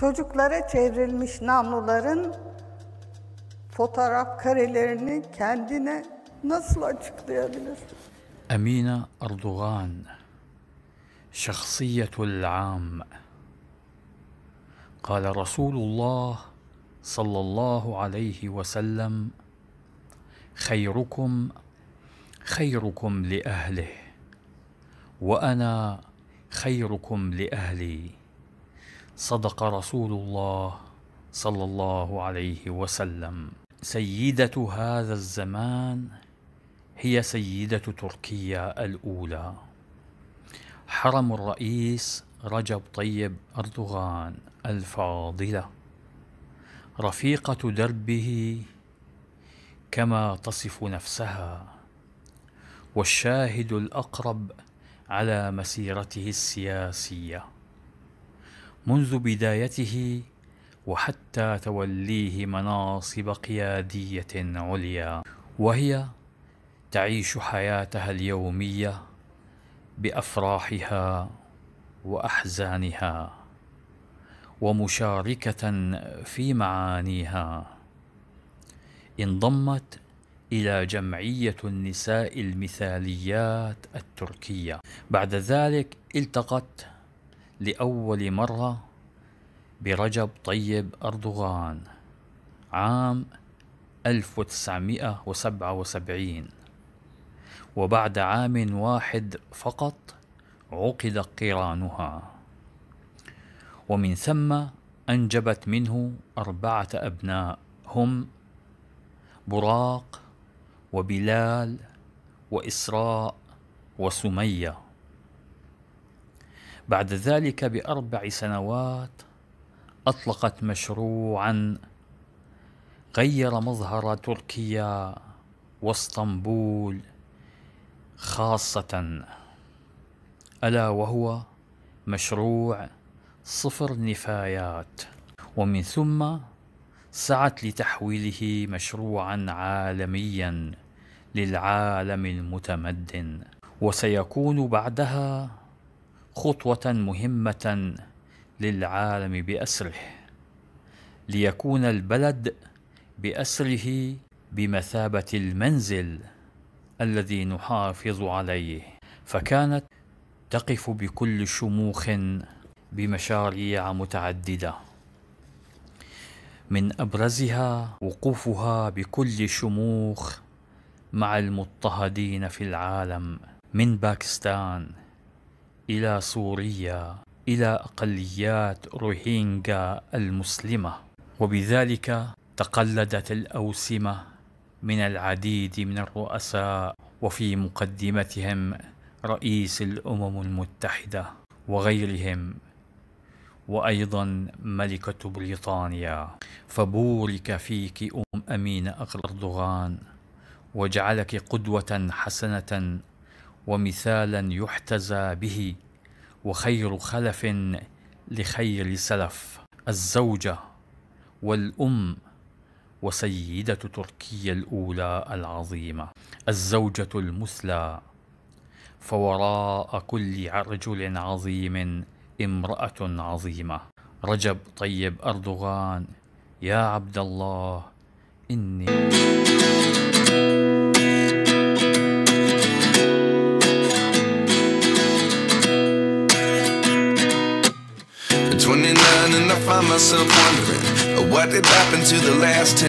Çocuklara çevrilmiş namluların fotoğraf karelerini kendine nasıl açıklayabilir? Emine Erdoğan شخصية العام قال رسول الله صلى الله عليه وسلم خيركم خيركم لأهله وأنا خيركم لأهلي صدق رسول الله صلى الله عليه وسلم سيدة هذا الزمان هي سيدة تركيا الأولى حرم الرئيس رجب طيب أردوغان الفاضلة رفيقة دربه كما تصف نفسها والشاهد الأقرب على مسيرته السياسيه منذ بدايته وحتى توليه مناصب قياديه عليا وهي تعيش حياتها اليوميه بافراحها واحزانها ومشاركه في معانيها انضمت الى جمعيه النساء المثاليات التركيه بعد ذلك التقت لأول مرة برجب طيب أردوغان عام 1977 وبعد عام واحد فقط عقد قرانها ومن ثم أنجبت منه أربعة أبناء هم براق وبلال وإسراء وسميه بعد ذلك بأربع سنوات أطلقت مشروعا غير مظهر تركيا واسطنبول خاصة ألا وهو مشروع صفر نفايات ومن ثم سعت لتحويله مشروعا عالميا للعالم المتمدن وسيكون بعدها خطوة مهمة للعالم بأسره ليكون البلد بأسره بمثابة المنزل الذي نحافظ عليه فكانت تقف بكل شموخ بمشاريع متعددة من أبرزها وقوفها بكل شموخ مع المضطهدين في العالم من باكستان إلى سوريا إلى أقليات روهينجا المسلمة وبذلك تقلدت الأوسمة من العديد من الرؤساء وفي مقدمتهم رئيس الأمم المتحدة وغيرهم وأيضا ملكة بريطانيا فبورك فيك أم أمين أغلى أردوغان وجعلك قدوة حسنة ومثالا يحتذى به وخير خلف لخير سلف الزوجة والأم وسيدة تركيا الأولى العظيمة الزوجة المثلى فوراء كل رجل عظيم امرأة عظيمة رجب طيب أردوغان يا عبد الله إني find myself wondering what did happen to the last 10